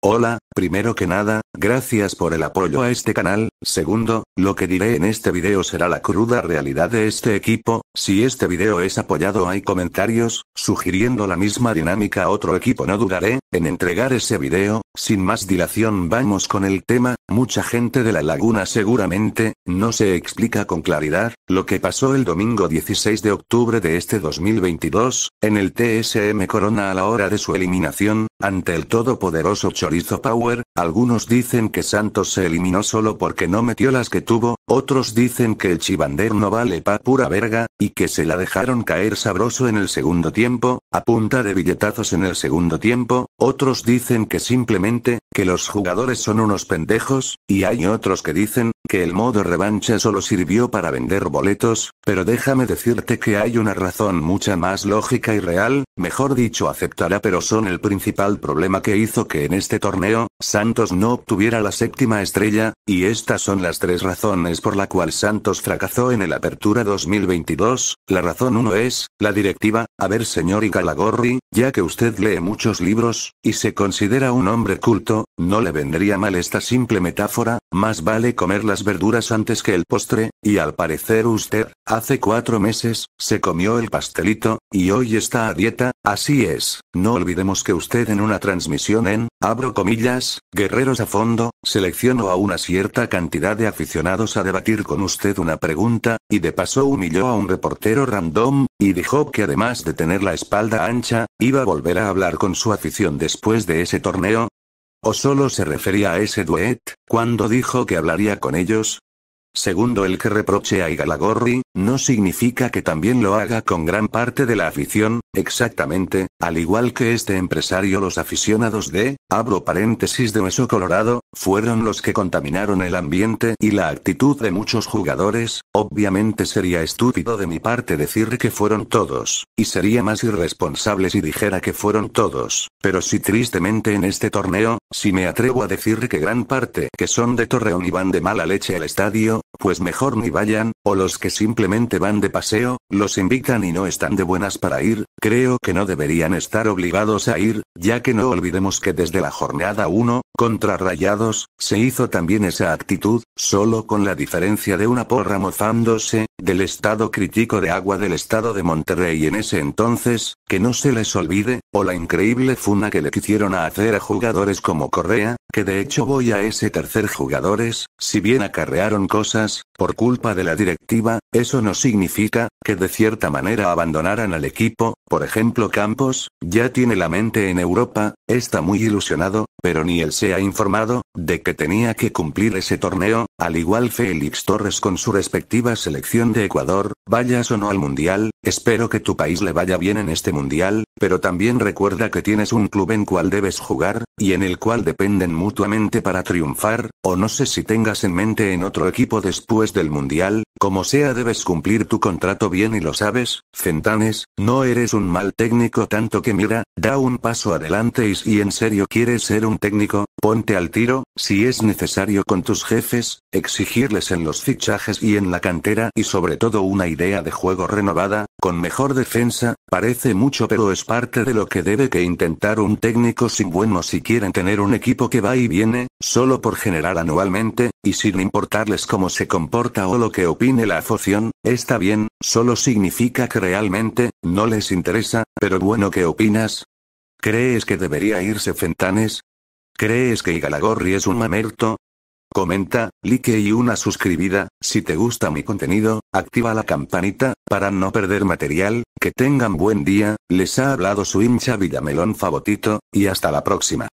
Hola, Primero que nada, gracias por el apoyo a este canal, segundo, lo que diré en este video será la cruda realidad de este equipo, si este video es apoyado hay comentarios, sugiriendo la misma dinámica a otro equipo no dudaré, en entregar ese video, sin más dilación vamos con el tema, mucha gente de la laguna seguramente, no se explica con claridad, lo que pasó el domingo 16 de octubre de este 2022, en el TSM Corona a la hora de su eliminación, ante el todopoderoso Chorizo Power algunos dicen que Santos se eliminó solo porque no metió las que tuvo, otros dicen que el Chivander no vale pa' pura verga, y que se la dejaron caer sabroso en el segundo tiempo, a punta de billetazos en el segundo tiempo, otros dicen que simplemente, que los jugadores son unos pendejos, y hay otros que dicen, que el modo revancha solo sirvió para vender boletos, pero déjame decirte que hay una razón mucha más lógica y real, mejor dicho aceptará pero son el principal problema que hizo que en este torneo, Santos no obtuviera la séptima estrella, y estas son las tres razones por la cual Santos fracasó en el Apertura 2022, la razón 1 es, la directiva, a ver señor y la gorri ya que usted lee muchos libros, y se considera un hombre culto, no le vendría mal esta simple metáfora, más vale comer las verduras antes que el postre, y al parecer usted, hace cuatro meses, se comió el pastelito, y hoy está a dieta, así es, no olvidemos que usted en una transmisión en, abro comillas, Guerreros a Fondo, seleccionó a una cierta cantidad de aficionados a debatir con usted una pregunta, y de paso humilló a un reportero random, y dijo que además de tener la espalda ancha, iba a volver a hablar con su afición después de ese torneo? ¿O solo se refería a ese duet, cuando dijo que hablaría con ellos? Segundo el que reproche a Igalagorri, no significa que también lo haga con gran parte de la afición, Exactamente, al igual que este empresario los aficionados de, abro paréntesis de Hueso Colorado, fueron los que contaminaron el ambiente y la actitud de muchos jugadores, obviamente sería estúpido de mi parte decir que fueron todos, y sería más irresponsable si dijera que fueron todos, pero si tristemente en este torneo, si me atrevo a decir que gran parte que son de Torreón y van de mala leche al estadio, pues mejor ni vayan, o los que simplemente van de paseo, los invitan y no están de buenas para ir, creo que no deberían estar obligados a ir, ya que no olvidemos que desde la jornada 1, contra Rayados, se hizo también esa actitud, solo con la diferencia de una porra mozándose, del estado crítico de agua del estado de Monterrey en ese entonces, que no se les olvide, o la increíble funa que le quisieron a hacer a jugadores como Correa, que de hecho voy a ese tercer jugadores, si bien acarrearon cosas, por culpa de la directiva, eso no significa, que de cierta manera abandonaran al equipo, por ejemplo Campos, ya tiene la mente en Europa, está muy ilusionado, pero ni él se ha informado, de que tenía que cumplir ese torneo, al igual Félix Torres con su respectiva selección de Ecuador, vayas o no al Mundial, espero que tu país le vaya bien en este Mundial, pero también recuerda que tienes un club en cual debes jugar, y en el cual dependen mutuamente para triunfar, o no sé si tengas en mente en otro equipo después del Mundial, como sea debes cumplir tu contrato bien y lo sabes, Centanes, no eres un mal técnico tanto que mira, da un paso adelante y si en serio quieres ser un técnico, ponte al tiro, si es necesario con tus jefes, exigirles en los fichajes y en la cantera y sobre todo una idea de juego renovada, con mejor defensa, parece mucho pero es parte de lo que debe que intentar un técnico sin bueno si quieren tener un equipo que va y viene, solo por generar anualmente, y sin importarles cómo se comporta o lo que opine la afición, está bien, solo significa que realmente, no les interesa, pero bueno ¿qué opinas? ¿Crees que debería irse Fentanes? ¿Crees que Igalagorri es un mamerto? Comenta, like y una suscribida, si te gusta mi contenido, activa la campanita, para no perder material, que tengan buen día, les ha hablado su hincha Villamelón favorito, y hasta la próxima.